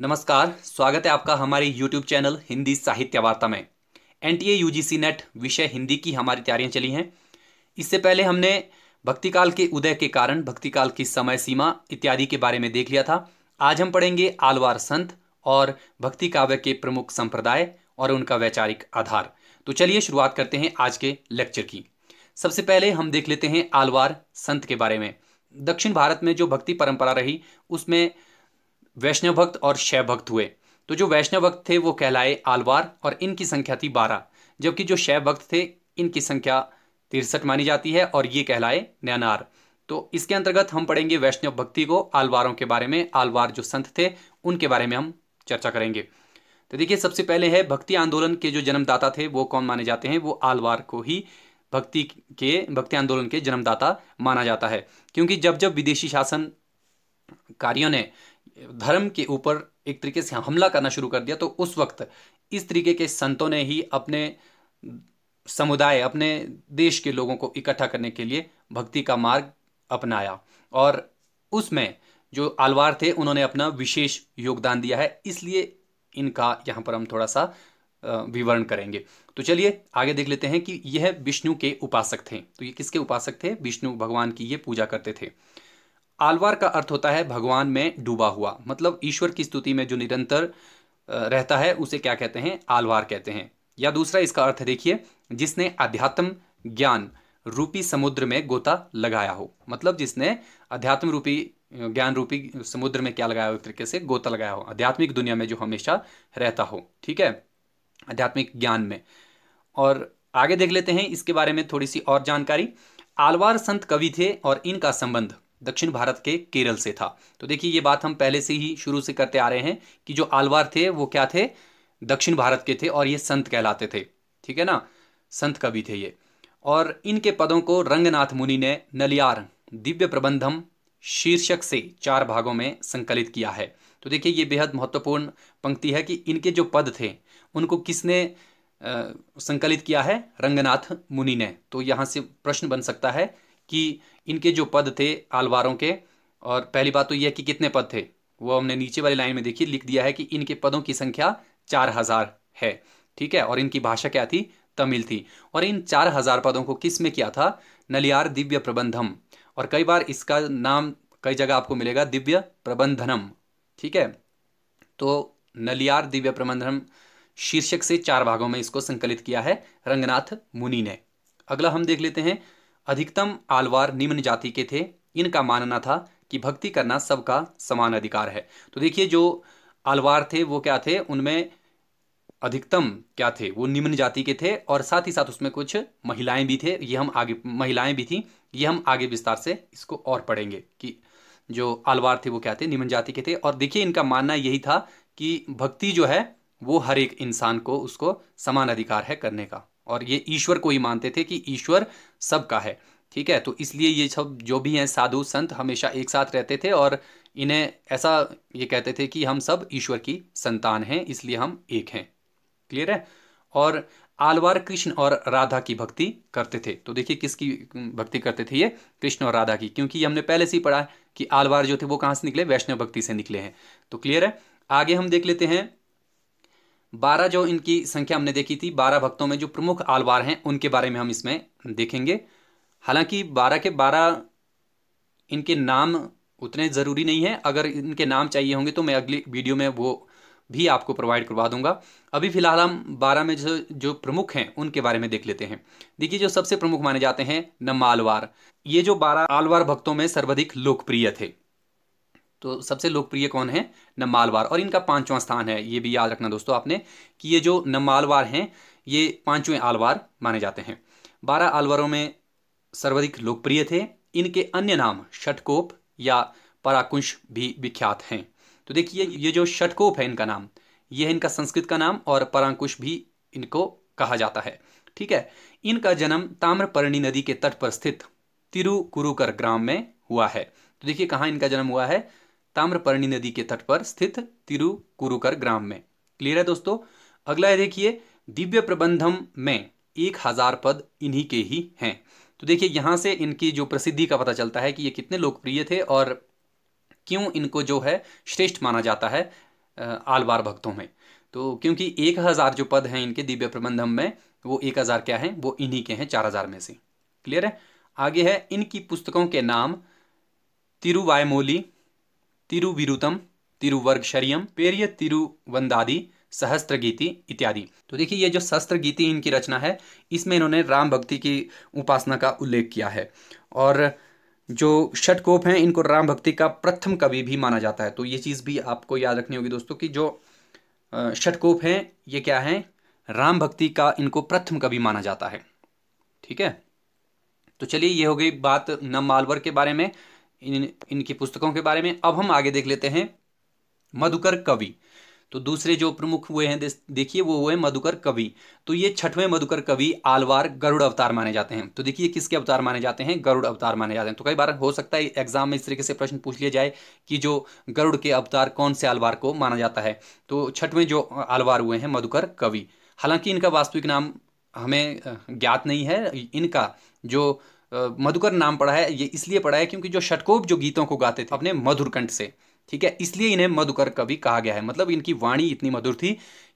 नमस्कार स्वागत है आपका हमारे YouTube चैनल हिंदी साहित्य वार्ता में N T A U NET विषय हिंदी की हमारी तैयारियां चली हैं इससे पहले हमने भक्तिकाल के उदय के कारण भक्तिकाल की समय सीमा इत्यादि के बारे में देख लिया था आज हम पढ़ेंगे आलवार संत और भक्ति काव्य के प्रमुख संप्रदाय और उनका वैचारिक आधार तो चलिए शुरुआत करते हैं आज के लेक्चर की सबसे पहले हम देख लेते हैं आलवार संत के बारे में दक्षिण भारत में जो भक्ति परंपरा रही उसमें वैष्णव भक्त और शैव भक्त हुए तो जो वैष्णव भक्त थे वो कहलाए आलवार और इनकी संख्या थी बारह जबकि जो शैव भक्त थे इनकी संख्या तिरसठ मानी जाती है और ये कहलाए नैनार तो इसके अंतर्गत हम पढ़ेंगे वैष्णव भक्ति को आलवारों के बारे में आलवार जो संत थे उनके बारे में हम चर्चा करेंगे तो देखिए सबसे पहले है भक्ति आंदोलन के जो जन्मदाता थे वो कौन माने जाते हैं वो आलवार को ही भक्ति के भक्ति आंदोलन के जन्मदाता माना जाता है क्योंकि जब जब विदेशी शासन कार्यों ने धर्म के ऊपर एक तरीके से हमला करना शुरू कर दिया तो उस वक्त इस तरीके के संतों ने ही अपने समुदाय अपने देश के लोगों को इकट्ठा करने के लिए भक्ति का मार्ग अपनाया और उसमें जो आलवार थे उन्होंने अपना विशेष योगदान दिया है इसलिए इनका यहाँ पर हम थोड़ा सा विवरण करेंगे तो चलिए आगे देख लेते हैं कि यह विष्णु के उपासक थे तो ये किसके उपासक थे विष्णु भगवान की ये पूजा करते थे आलवार का अर्थ होता है भगवान में डूबा हुआ मतलब ईश्वर की स्तुति में जो निरंतर रहता है उसे क्या कहते हैं आलवार कहते हैं या दूसरा इसका अर्थ देखिए जिसने अध्यात्म ज्ञान रूपी समुद्र में गोता लगाया हो मतलब जिसने अध्यात्म रूपी ज्ञान रूपी समुद्र में क्या लगाया हो एक तरीके से गोता लगाया हो आध्यात्मिक दुनिया में जो हमेशा रहता हो ठीक है आध्यात्मिक ज्ञान में और आगे देख लेते हैं इसके बारे में थोड़ी सी और जानकारी आलवार संत कवि थे और इनका संबंध दक्षिण भारत के केरल से था तो देखिए ये बात हम पहले से ही शुरू से करते आ रहे हैं कि जो आलवार थे वो क्या थे दक्षिण भारत के थे और ये संत कहलाते थे ठीक है ना संत कवि थे ये और इनके पदों को रंगनाथ मुनि ने नलियार दिव्य प्रबंधम शीर्षक से चार भागों में संकलित किया है तो देखिए ये बेहद महत्वपूर्ण पंक्ति है कि इनके जो पद थे उनको किसने आ, संकलित किया है रंगनाथ मुनि ने तो यहाँ से प्रश्न बन सकता है कि इनके जो पद थे आलवारों के और पहली बात तो यह कि कितने पद थे वो हमने नीचे वाली लाइन में देखिए लिख दिया है कि इनके पदों की संख्या चार हज़ार है ठीक है और इनकी भाषा क्या थी तमिल थी और इन चार हज़ार पदों को किस में किया था नलियार दिव्य प्रबंधम और कई बार इसका नाम कई जगह आपको मिलेगा दिव्य प्रबंधनम ठीक है तो नलियार दिव्य प्रबंधनम शीर्षक से चार भागों में इसको संकलित किया है रंगनाथ मुनि ने अगला हम देख लेते हैं अधिकतम आलवार निम्न जाति के थे इनका मानना था कि भक्ति करना सबका समान अधिकार है तो देखिए जो आलवार थे वो क्या थे उनमें अधिकतम क्या थे वो निम्न जाति के थे और साथ ही साथ उसमें कुछ महिलाएं भी थे ये हम आगे महिलाएं भी थी ये हम आगे विस्तार से इसको और पढ़ेंगे कि जो आलवार थे वो क्या थे निम्न जाति के थे और देखिए इनका मानना यही था कि भक्ति जो है वो हर एक इंसान को उसको समान अधिकार है करने का और ये ईश्वर को ही मानते थे कि ईश्वर सबका है ठीक है तो इसलिए ये सब जो भी हैं साधु संत हमेशा एक साथ रहते थे और इन्हें ऐसा ये कहते थे कि हम सब ईश्वर की संतान हैं इसलिए हम एक हैं क्लियर है और आलवार कृष्ण और राधा की भक्ति करते थे तो देखिए किसकी भक्ति करते थे ये कृष्ण और राधा की क्योंकि हमने पहले से ही पढ़ा है कि आलवार जो थे वो कहाँ से निकले वैष्णव भक्ति से निकले हैं तो क्लियर है आगे हम देख लेते हैं बारह जो इनकी संख्या हमने देखी थी बारह भक्तों में जो प्रमुख आलवार हैं उनके बारे में हम इसमें देखेंगे हालांकि बारह के बारह इनके नाम उतने ज़रूरी नहीं हैं अगर इनके नाम चाहिए होंगे तो मैं अगली वीडियो में वो भी आपको प्रोवाइड करवा दूंगा अभी फ़िलहाल हम बारह में जो जो प्रमुख हैं उनके बारे में देख लेते हैं देखिए जो सबसे प्रमुख माने जाते हैं नमालवार ये जो बारह आलवार भक्तों में सर्वाधिक लोकप्रिय थे तो सबसे लोकप्रिय कौन है नमालवार और इनका पांचवा स्थान है ये भी याद रखना दोस्तों आपने कि ये जो नमालवार हैं ये पांचवें आलवार माने जाते हैं बारह आलवारों में सर्वाधिक लोकप्रिय थे इनके अन्य नाम षटकोप या पराकुंश भी विख्यात हैं तो देखिए ये जो षटकोप है इनका नाम ये है इनका संस्कृत का नाम और परांकुश भी इनको कहा जाता है ठीक है इनका जन्म ताम्रपर्णी नदी के तट पर स्थित तिरुकुरुकर ग्राम में हुआ है तो देखिए कहाँ इनका जन्म हुआ है ताम्रपर्णी नदी के तट पर स्थित तिरुकुरुकर ग्राम में क्लियर है दोस्तों अगला है देखिए दिव्य प्रबंधम में एक हजार पद इन्हीं के ही हैं तो देखिए यहाँ से इनकी जो प्रसिद्धि का पता चलता है कि ये कितने लोकप्रिय थे और क्यों इनको जो है श्रेष्ठ माना जाता है आलवार भक्तों में तो क्योंकि एक हज़ार जो पद हैं इनके दिव्य प्रबंधम में वो एक हज़ार क्या है वो इन्हीं के हैं चार हज़ार में से क्लियर है आगे है इनकी पुस्तकों के नाम तिरुवायमोली तिरुविरुतम शरियम पेरिय तिरुवंदादी सहस्त्र गीति इत्यादि तो देखिए ये जो सहस्त्र गीति इनकी रचना है इसमें इन्होंने राम भक्ति की उपासना का उल्लेख किया है और जो षटकोप हैं इनको राम भक्ति का प्रथम कवि भी माना जाता है तो ये चीज़ भी आपको याद रखनी होगी दोस्तों कि जो षटकोप हैं ये क्या हैं राम भक्ति का इनको प्रथम कवि माना जाता है ठीक है तो चलिए ये हो गई बात नम मालवर के बारे में इन इनकी पुस्तकों के बारे में अब हम आगे देख लेते हैं मधुकर कवि तो दूसरे जो प्रमुख हुए हैं देखिए वो हुए मधुकर कवि तो ये छठवें मधुकर कवि आलवार गरुड़ अवतार माने जाते हैं तो देखिए किसके अवतार माने जाते हैं गरुड़ अवतार माने जाते हैं तो कई बार हो सकता है एग्जाम में इस तरीके से प्रश्न पूछ लिया जाए कि जो गरुड़ के अवतार कौन से आलवार को माना जाता है तो छठवें जो आलवार हुए हैं मधुकर कवि हालांकि इनका वास्तविक नाम हमें ज्ञात नहीं है इनका जो मधुकर नाम पड़ा है ये इसलिए पड़ा है क्योंकि जो षटकोप जो गीतों को गाते थे अपने मधुर कंठ से ठीक है इसलिए इन्हें मधुकर कवि कहा गया है मतलब इनकी वाणी इतनी मधुर थी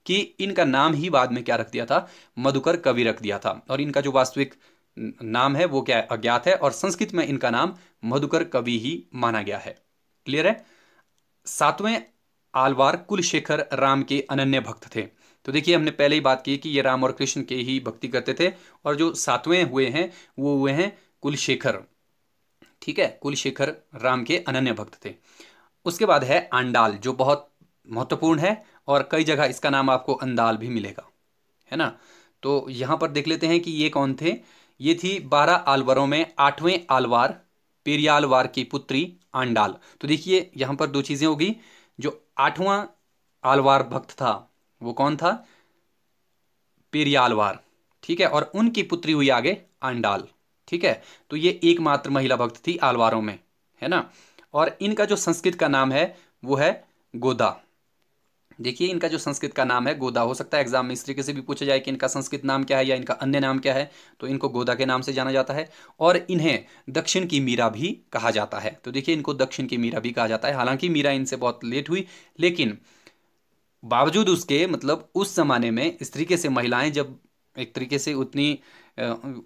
कि इनका नाम ही बाद में क्या रख दिया था मधुकर कवि रख दिया था और इनका जो वास्तविक नाम है वो क्या है अज्ञात है और संस्कृत में इनका नाम मधुकर कवि ही माना गया है क्लियर है सातवें आलवार कुलशेखर राम के अनन्य भक्त थे तो देखिए हमने पहले ही बात की कि ये राम और कृष्ण के ही भक्ति करते थे और जो सातवें हुए हैं वो हुए हैं कुलशेखर ठीक है कुलशेखर राम के अनन्य भक्त थे उसके बाद है आंडाल जो बहुत महत्वपूर्ण है और कई जगह इसका नाम आपको अंदाल भी मिलेगा है ना तो यहाँ पर देख लेते हैं कि ये कौन थे ये थी बारह आलवरों में आठवें आलवार पेरियालवार की पुत्री आंडाल तो देखिए यहाँ पर दो चीज़ें होगी जो आठवां आलवार भक्त था वो कौन था पेरियालवार ठीक है और उनकी पुत्री हुई आगे अंडाल ठीक है तो ये एकमात्र महिला भक्त थी आलवारों में है ना और इनका जो संस्कृत का नाम है वो है गोदा देखिए इनका जो संस्कृत का नाम है गोदा हो सकता है एग्जाम में इस तरीके से भी पूछा जाए कि इनका संस्कृत नाम क्या है या इनका अन्य नाम क्या है तो इनको गोदा के नाम से जाना जाता है और इन्हें दक्षिण की मीरा भी कहा जाता है तो देखिए इनको दक्षिण की मीरा भी कहा जाता है हालांकि मीरा इनसे बहुत लेट हुई लेकिन बावजूद उसके मतलब उस ज़माने में इस तरीके से महिलाएं जब एक तरीके से उतनी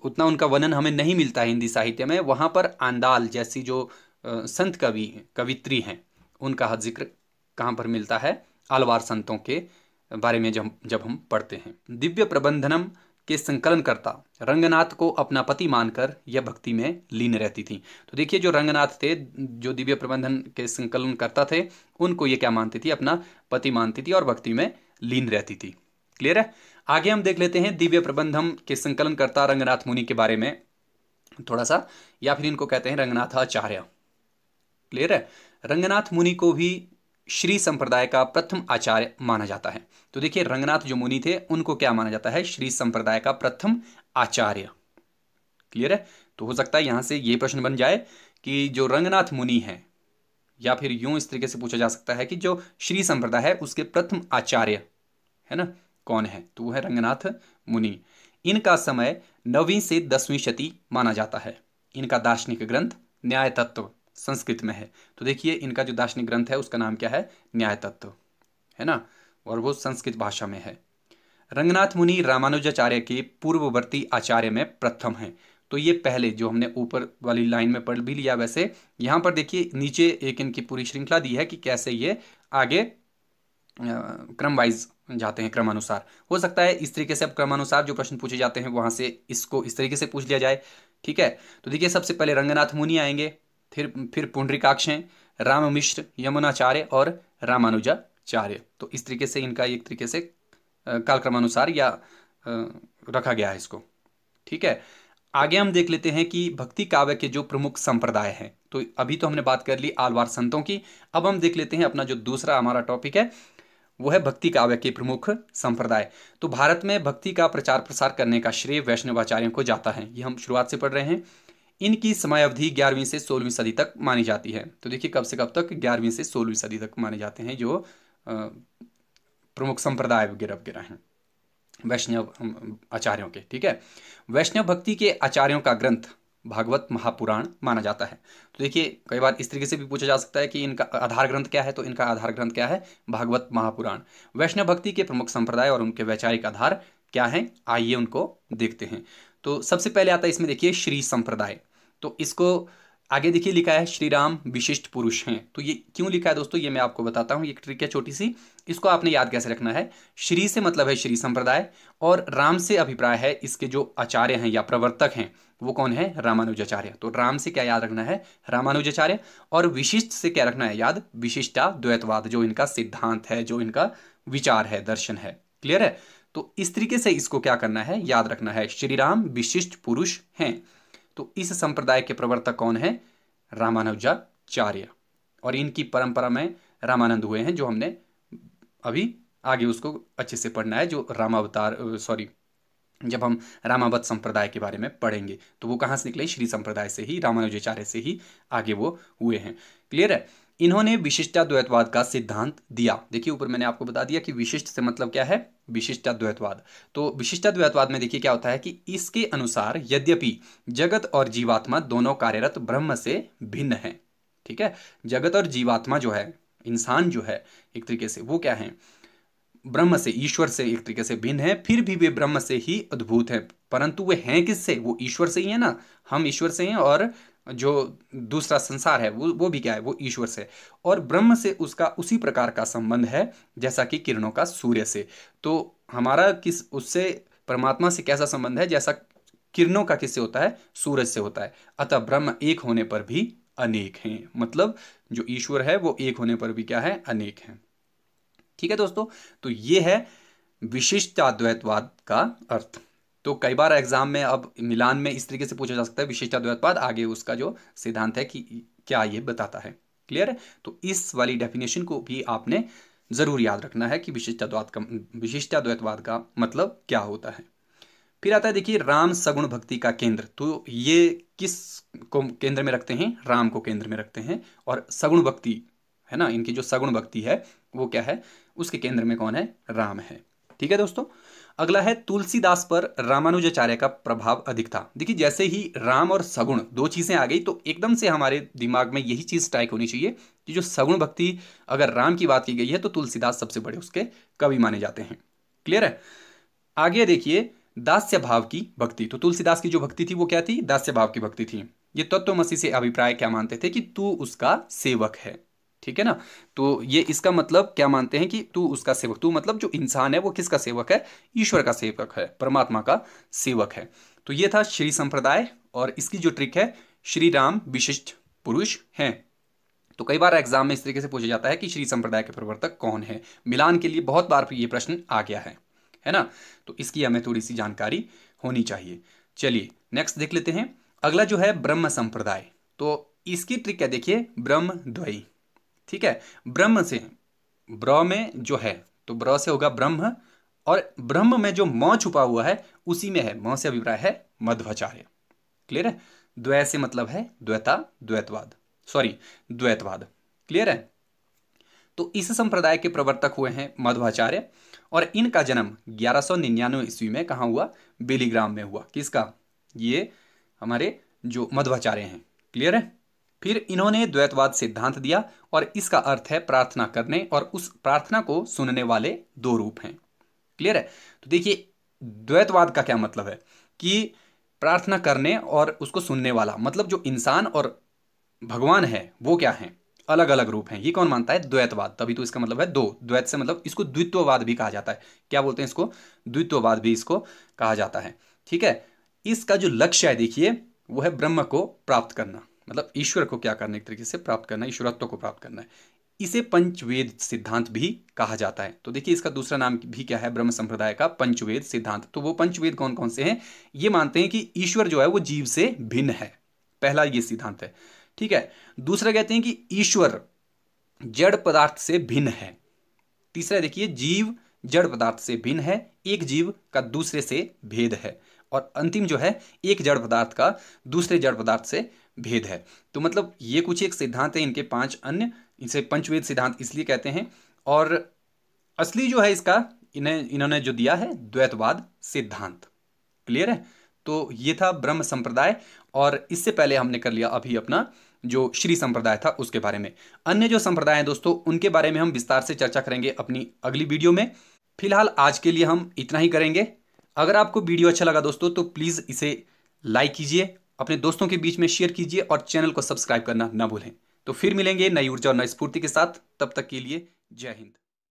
उतना उनका वर्णन हमें नहीं मिलता है हिंदी साहित्य में वहाँ पर आंदाल जैसी जो संत कवि कवित्री हैं उनका जिक्र कहाँ पर मिलता है आलवार संतों के बारे में जब जब हम पढ़ते हैं दिव्य प्रबंधनम के संकलन करता रंगनाथ को अपना पति मानकर यह भक्ति में लीन रहती थी तो देखिए जो रंगनाथ थे जो दिव्य प्रबंधन के संकलन करता थे उनको ये क्या मानती थी अपना पति मानती थी और भक्ति में लीन रहती थी क्लियर है आगे हम देख लेते हैं दिव्य प्रबंधम के संकलन करता रंगनाथ मुनि के बारे में थोड़ा सा या फिर इनको कहते हैं रंगनाथ आचार्य क्लियर है रंगनाथ मुनि को भी श्री संप्रदाय का प्रथम आचार्य माना जाता है तो देखिए रंगनाथ जो मुनि थे उनको क्या माना जाता है श्री संप्रदाय का प्रथम आचार्य क्लियर है तो हो सकता है यहां से ये प्रश्न बन जाए कि जो रंगनाथ मुनि है या फिर यूं इस तरीके से पूछा जा सकता है कि जो श्री संप्रदाय है उसके प्रथम आचार्य है ना कौन है तो वो है रंगनाथ मुनि इनका समय नवी से दसवीं शती माना जाता है इनका दार्शनिक ग्रंथ न्याय तत्व संस्कृत में है तो देखिए इनका जो दार्शनिक ग्रंथ है उसका नाम क्या है न्याय तत्व है ना और वो संस्कृत भाषा में है रंगनाथ मुनि रामानुजाचार्य के पूर्ववर्ती आचार्य में प्रथम हैं तो ये पहले जो हमने ऊपर वाली लाइन में पढ़ भी लिया वैसे यहाँ पर देखिए नीचे एक इनकी पूरी श्रृंखला दी है कि कैसे ये आगे क्रम वाइज जाते हैं क्रमानुसार हो सकता है इस तरीके से अब क्रमानुसार जो प्रश्न पूछे जाते हैं वहां से इसको इस तरीके से पूछ लिया जाए ठीक है तो देखिए सबसे पहले रंगनाथ मुनि आएंगे फिर फिर पुण्डरीकाक्ष हैं राम मिश्र यमुनाचार्य और रामानुजाचार्य तो इस तरीके से इनका एक तरीके से कालक्रमानुसार या रखा गया है इसको ठीक है आगे हम देख लेते हैं कि भक्ति काव्य के जो प्रमुख संप्रदाय हैं तो अभी तो हमने बात कर ली आलवार संतों की अब हम देख लेते हैं अपना जो दूसरा हमारा टॉपिक है वो है भक्ति काव्य के प्रमुख संप्रदाय तो भारत में भक्ति का प्रचार प्रसार करने का श्रेय वैष्णवाचार्यों को जाता है ये हम शुरुआत से पढ़ रहे हैं इनकी अवधि ग्यारहवीं से सोलहवीं सदी तक मानी जाती है तो देखिए कब से कब तक ग्यारहवीं से सोलहवीं सदी तक माने जाते हैं जो प्रमुख संप्रदाय वगैरह वगैरह हैं वैष्णव आचार्यों के ठीक है वैष्णव भक्ति के आचार्यों का ग्रंथ भागवत महापुराण माना जाता है तो देखिए कई बार इस तरीके से भी पूछा जा सकता है कि इनका आधार ग्रंथ क्या है तो इनका आधार ग्रंथ क्या है भागवत महापुराण वैष्णव भक्ति के प्रमुख संप्रदाय और उनके वैचारिक आधार क्या हैं आइए उनको देखते हैं तो सबसे पहले आता है इसमें देखिए श्री संप्रदाय तो इसको आगे देखिए लिखा है श्री राम विशिष्ट पुरुष हैं तो ये क्यों लिखा है दोस्तों ये मैं आपको बताता हूँ एक ट्रिक है छोटी सी इसको आपने याद कैसे रखना है श्री से मतलब है श्री संप्रदाय और राम से अभिप्राय है इसके जो आचार्य हैं या प्रवर्तक हैं वो कौन है रामानुजाचार्य तो राम से क्या याद रखना है रामानुजाचार्य और विशिष्ट से क्या रखना है याद विशिष्टा द्वैतवाद जो इनका सिद्धांत है जो इनका विचार है दर्शन है क्लियर है तो इस तरीके से इसको क्या करना है याद रखना है श्री राम विशिष्ट पुरुष हैं तो इस संप्रदाय के प्रवर्तक कौन है रामानुजाचार्य और इनकी परंपरा में रामानंद हुए हैं जो हमने अभी आगे उसको अच्छे से पढ़ना है जो रामावतार सॉरी जब हम रामावत संप्रदाय के बारे में पढ़ेंगे तो वो कहाँ से निकले श्री संप्रदाय से ही रामानुजाचार्य से ही आगे वो हुए हैं क्लियर है इन्होंने विशिष्टाद्वैतवाद का सिद्धांत दिया देखिए ऊपर मैंने आपको बता दिया कि विशिष्ट से मतलब क्या है विशिष्टाद्वैतवाद तो विशिष्टाद्वैतवाद में देखिए क्या होता है कि इसके अनुसार यद्यपि जगत और जीवात्मा दोनों कार्यरत ब्रह्म से भिन्न है ठीक है जगत और जीवात्मा जो है इंसान जो है एक तरीके से वो क्या है ब्रह्म से ईश्वर से एक तरीके से भिन्न है फिर भी वे ब्रह्म से ही अद्भुत है परंतु वे हैं किससे वो ईश्वर से ही है ना हम ईश्वर से हैं और जो दूसरा संसार है वो वो भी क्या है वो ईश्वर से और ब्रह्म से उसका उसी प्रकार का संबंध है जैसा कि किरणों का सूर्य से तो हमारा किस उससे परमात्मा से कैसा संबंध है जैसा किरणों का किससे होता है सूरज से होता है अतः ब्रह्म एक होने पर भी अनेक हैं मतलब जो ईश्वर है वो एक होने पर भी क्या है अनेक हैं ठीक है दोस्तों तो ये है विशिष्टाद्वैतवाद का अर्थ तो कई बार एग्जाम में अब मिलान में इस तरीके से पूछा जा सकता है विशेषता द्वैतवाद आगे उसका जो सिद्धांत है कि क्या ये बताता है क्लियर है तो इस वाली डेफिनेशन को भी आपने ज़रूर याद रखना है कि विशिष्टाद्वैत का द्वैतवाद का मतलब क्या होता है फिर आता है देखिए राम सगुण भक्ति का केंद्र तो ये किस को केंद्र में रखते हैं राम को केंद्र में रखते हैं और सगुण भक्ति है ना इनकी जो सगुण भक्ति है वो क्या है उसके केंद्र में कौन है राम है ठीक है दोस्तों अगला है तुलसीदास पर रामानुजाचार्य का प्रभाव अधिक था देखिए जैसे ही राम और सगुण दो चीज़ें आ गई तो एकदम से हमारे दिमाग में यही चीज़ स्ट्राइक होनी चाहिए कि जो सगुण भक्ति अगर राम की बात की गई है तो तुलसीदास सबसे बड़े उसके कवि माने जाते हैं क्लियर है आगे देखिए दास्य भाव की भक्ति तो तुलसीदास की जो भक्ति थी वो क्या थी दास्य भाव की भक्ति थी ये तत्वमसी से अभिप्राय क्या मानते थे कि तू उसका सेवक है ठीक है ना तो ये इसका मतलब क्या मानते हैं कि तू उसका सेवक तू मतलब जो इंसान है वो किसका सेवक है ईश्वर का सेवक है परमात्मा का सेवक है तो ये था श्री संप्रदाय और इसकी जो ट्रिक है श्री राम विशिष्ट पुरुष हैं तो कई बार एग्जाम में इस तरीके से पूछा जाता है कि श्री संप्रदाय के प्रवर्तक कौन है मिलान के लिए बहुत बार ये प्रश्न आ गया है है ना तो इसकी हमें थोड़ी सी जानकारी होनी चाहिए चलिए नेक्स्ट देख लेते हैं अगला जो है ब्रह्म संप्रदाय तो इसकी ट्रिक क्या देखिए ब्रह्म द्वयी ठीक है ब्रह्म से ब्र में जो है तो ब्र से होगा ब्रह्म और ब्रह्म में जो म छुपा हुआ है उसी में है म से अभिप्राय है मध्वाचार्य क्लियर है द्वै से मतलब है द्वैता द्वैतवाद सॉरी द्वैतवाद क्लियर है तो इस संप्रदाय के प्रवर्तक हुए हैं मध्वाचार्य और इनका जन्म 1199 ईस्वी में कहा हुआ बेलीग्राम में हुआ किसका ये हमारे जो मध्वाचार्य हैं क्लियर है फिर इन्होंने द्वैतवाद सिद्धांत दिया और इसका अर्थ है प्रार्थना करने और उस प्रार्थना को सुनने वाले दो रूप हैं क्लियर है तो देखिए द्वैतवाद का क्या मतलब है कि प्रार्थना करने और उसको सुनने वाला मतलब जो इंसान और भगवान है वो क्या है अलग अलग रूप हैं ये कौन मानता है द्वैतवाद तभी तो इसका मतलब है दो द्वैत से मतलब इसको द्वित्ववाद भी कहा जाता है क्या बोलते हैं इसको द्वित्ववाद भी इसको कहा जाता है ठीक है इसका जो लक्ष्य है देखिए वो है ब्रह्म को प्राप्त करना मतलब ईश्वर को क्या करने के तरीके से प्राप्त करना है ईश्वरत्व को प्राप्त करना है इसे पंचवेद सिद्धांत भी कहा जाता है तो देखिए इसका दूसरा नाम भी क्या है ब्रह्म संप्रदाय का पंचवेद सिद्धांत तो वो पंचवेद कौन कौन से हैं ये मानते हैं कि ईश्वर जो है वो जीव से भिन्न है पहला ये सिद्धांत है ठीक है दूसरा कहते हैं कि ईश्वर जड़ पदार्थ से भिन्न है तीसरा देखिए जीव जड़ पदार्थ से भिन्न है एक जीव का दूसरे से भेद है और अंतिम जो है एक जड़ पदार्थ का दूसरे जड़ पदार्थ से भेद है तो मतलब ये कुछ एक सिद्धांत है इनके पांच अन्य इसे पंचवेद सिद्धांत इसलिए कहते हैं और असली जो है इसका इन्हें इन्होंने जो दिया है द्वैतवाद सिद्धांत क्लियर है तो ये था ब्रह्म संप्रदाय और इससे पहले हमने कर लिया अभी अपना जो श्री संप्रदाय था उसके बारे में अन्य जो संप्रदाय हैं दोस्तों उनके बारे में हम विस्तार से चर्चा करेंगे अपनी अगली वीडियो में फिलहाल आज के लिए हम इतना ही करेंगे अगर आपको वीडियो अच्छा लगा दोस्तों तो प्लीज़ इसे लाइक कीजिए अपने दोस्तों के बीच में शेयर कीजिए और चैनल को सब्सक्राइब करना ना भूलें तो फिर मिलेंगे नई ऊर्जा और नई स्फूर्ति के साथ तब तक के लिए जय हिंद